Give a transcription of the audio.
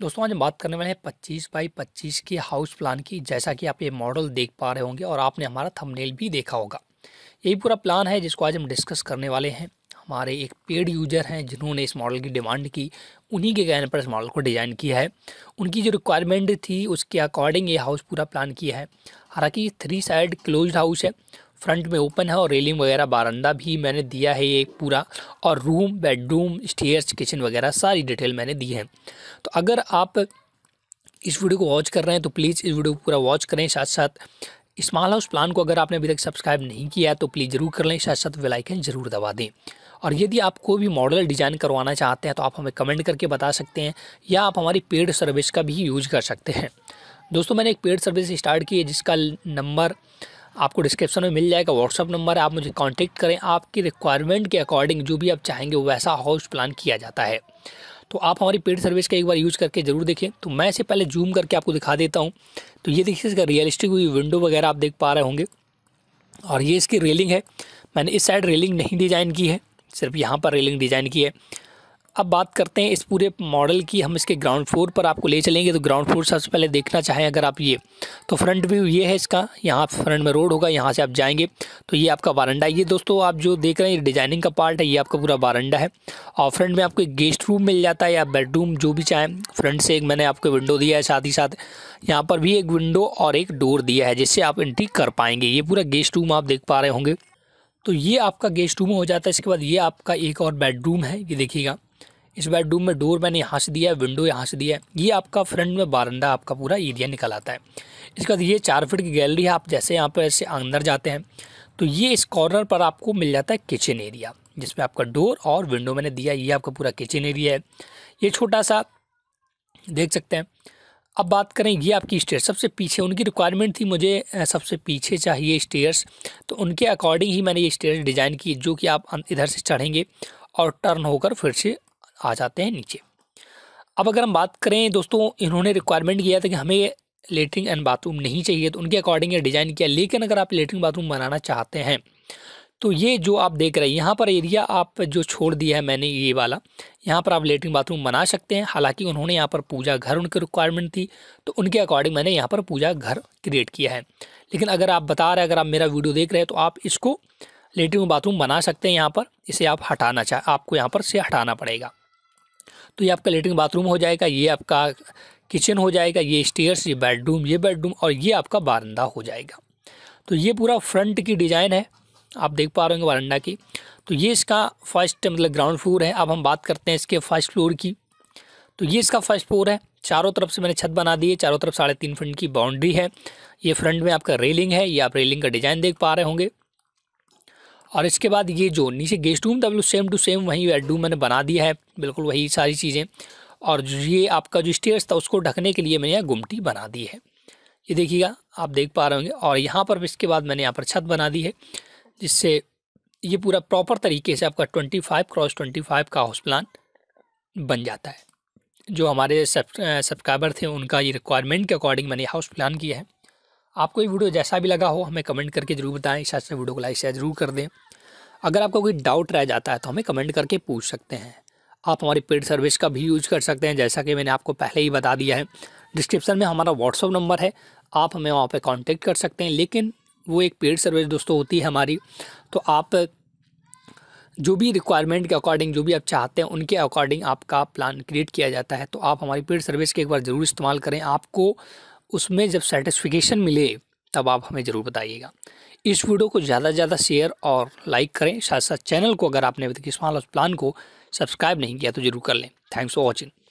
दोस्तों आज हम बात करने वाले हैं पच्चीस बाई पच्चीस के हाउस प्लान की जैसा कि आप ये मॉडल देख पा रहे होंगे और आपने हमारा थंबनेल भी देखा होगा यही पूरा प्लान है जिसको आज हम डिस्कस करने वाले हैं हमारे एक पेड यूजर हैं जिन्होंने इस मॉडल की डिमांड की उन्हीं के कहने पर इस मॉडल को डिज़ाइन किया है उनकी जो रिक्वायरमेंट थी उसके अकॉर्डिंग ये हाउस पूरा प्लान किया है हालांकि थ्री साइड क्लोज हाउस है फ्रंट में ओपन है और रेलिंग वगैरह बारंदा भी मैंने दिया है ये पूरा और रूम बेडरूम स्टेयर्स किचन वगैरह सारी डिटेल मैंने दी है तो अगर आप इस वीडियो को वॉच कर रहे हैं तो प्लीज़ इस वीडियो को पूरा वॉच करें साथ साथ स्मॉल हाउस प्लान को अगर आपने अभी तक सब्सक्राइब नहीं किया है तो प्लीज़ ज़रूर कर लें साथ साथ वेलाइकन ज़रूर दबा दें और यदि आप कोई भी मॉडल डिज़ाइन करवाना चाहते हैं तो आप हमें कमेंट करके बता सकते हैं या आप हमारी पेड सर्विस का भी यूज कर सकते हैं दोस्तों मैंने एक पेड सर्विस स्टार्ट की है जिसका नंबर आपको डिस्क्रिप्शन में मिल जाएगा व्हाट्सअप नंबर आप मुझे कॉन्टेक्ट करें आपकी रिक्वायरमेंट के अकॉर्डिंग जो भी आप चाहेंगे वैसा हाउस प्लान किया जाता है तो आप हमारी पेड सर्विस का एक बार यूज़ करके ज़रूर देखें तो मैं इसे पहले जूम करके आपको दिखा देता हूँ तो ये देखिए इसका रियलिस्टिक हुई विंडो वगैरह आप देख पा रहे होंगे और ये इसकी रेलिंग है मैंने इस साइड रेलिंग नहीं डिज़ाइन की है सिर्फ यहाँ पर रेलिंग डिज़ाइन की है अब बात करते हैं इस पूरे मॉडल की हम इसके ग्राउंड फ्लोर पर आपको ले चलेंगे तो ग्राउंड फ्लोर सबसे पहले देखना चाहें अगर आप ये तो फ्रंट व्यू ये है इसका यहाँ फ्रंट में रोड होगा यहाँ से आप जाएंगे तो ये आपका वारंडा ये दोस्तों आप जो देख रहे हैं ये डिजाइनिंग का पार्ट है ये आपका पूरा वारंडा है और फ्रंट में आपको एक गेस्ट रूम मिल जाता है या बेडरूम जो भी चाहें फ्रंट से एक मैंने आपको विंडो दिया है साथ ही साथ यहाँ पर भी एक विंडो और एक डोर दिया है जिससे आप एंट्री कर पाएंगे ये पूरा गेस्ट रूम आप देख पा रहे होंगे तो ये आपका गेस्ट रूम हो जाता है इसके बाद ये आपका एक और बेडरूम है ये देखिएगा इस बेडरूम में डोर मैंने यहाँ से दिया है विंडो यहाँ से दिया है ये आपका फ्रंट में बारंदा आपका पूरा एरिया निकल आता है इसके बाद ये चार फिट की गैलरी है आप जैसे यहाँ पर ऐसे अंदर जाते हैं तो ये इस कॉर्नर पर आपको मिल जाता है किचन एरिया जिसमें आपका डोर और विंडो मैंने दिया ये आपका पूरा किचन एरिया है ये छोटा सा देख सकते हैं अब बात करें ये आपकी स्टेयर सबसे पीछे उनकी रिक्वायरमेंट थी मुझे सबसे पीछे चाहिए स्टेयर्स तो उनके अकॉर्डिंग ही मैंने ये स्टेयर्स डिज़ाइन की जो कि आप अं-, इधर से चढ़ेंगे और टर्न होकर फिर से आ जाते हैं नीचे अब अगर हम बात करें दोस्तों इन्होंने रिक्वायरमेंट किया था कि हमें लेटरिन एंड बाथरूम नहीं चाहिए तो उनके अकॉर्डिंग ये डिज़ाइन किया लेकिन अगर आप लेटरिन बाथरूम बनाना चाहते हैं तो ये जो आप देख रहे हैं यहाँ पर एरिया आप जो छोड़ दिया है मैंने ये वाला यहाँ पर आप लेटरिन बाथरूम बना सकते हैं हालांकि उन्होंने यहाँ पर पूजा घर उनकी रिक्वायरमेंट थी तो उनके अकॉर्डिंग मैंने यहाँ पर पूजा घर क्रिएट किया है लेकिन अगर आप बता रहे अगर आप मेरा वीडियो देख रहे हैं तो आप इसको लेटरिन बाथरूम बना सकते हैं यहाँ पर इसे आप हटाना चाह आपको यहाँ पर से हटाना पड़ेगा तो ये आपका लेटरिन बाथरूम हो जाएगा ये आपका किचन हो जाएगा ये स्टेयर्स ये बेडरूम ये बेडरूम और ये आपका बारंदा हो जाएगा तो ये पूरा फ्रंट की डिज़ाइन है आप देख पा रहे होंगे बारंडा की तो ये इसका फर्स्ट मतलब ग्राउंड फ्लोर है अब हम बात करते हैं इसके फर्स्ट फ्लोर की तो ये इसका फर्स्ट फ्लोर है चारों तरफ से मैंने छत बना दी है चारों तरफ साढ़े तीन फ्रंट की बाउंड्री है ये फ्रंट में आपका रेलिंग है ये आप रेलिंग का डिज़ाइन देख पा रहे होंगे और इसके बाद ये जो नीचे गेस्ट रूम था बिल्कुल सेम टू सेम वही बेडरूम मैंने बना दिया है बिल्कुल वही सारी चीज़ें और ये आपका जो स्टेयर्स था उसको ढकने के लिए मैंने यहाँ गुमटी बना दी है ये देखिएगा आप देख पा रहे होंगे और यहाँ पर इसके बाद मैंने यहाँ पर छत बना दी है जिससे ये पूरा प्रॉपर तरीके से आपका twenty five cross twenty five का हाउस प्लान बन जाता है जो हमारे सब्सक्राइबर थे उनका ये रिक्वायरमेंट के अकॉर्डिंग मैंने हाउस प्लान किया है आपको ये वीडियो जैसा भी लगा हो हमें कमेंट करके जरूर बताएं इस साथ वीडियो को लाइक शेयर जरूर कर दें अगर आपका कोई डाउट रह जाता है तो हमें कमेंट करके पूछ सकते हैं आप हमारी पेड सर्विस का भी यूज़ कर सकते हैं जैसा कि मैंने आपको पहले ही बता दिया है डिस्क्रिप्शन में हमारा व्हाट्सअप नंबर है आप हमें वहाँ पर कॉन्टेक्ट कर सकते हैं लेकिन वो एक पेड सर्विस दोस्तों होती है हमारी तो आप जो भी रिक्वायरमेंट के अकॉर्डिंग जो भी आप चाहते हैं उनके अकॉर्डिंग आपका प्लान क्रिएट किया जाता है तो आप हमारी पेड सर्विस के एक बार ज़रूर इस्तेमाल करें आपको उसमें जब सेटिस्फिकेशन मिले तब आप हमें ज़रूर बताइएगा इस वीडियो को ज़्यादा से ज़्यादा शेयर और लाइक करें साथ साथ चैनल को अगर आपने किस्मान प्लान को सब्सक्राइब नहीं किया तो जरूर कर लें थैंक्स फॉर वॉचिंग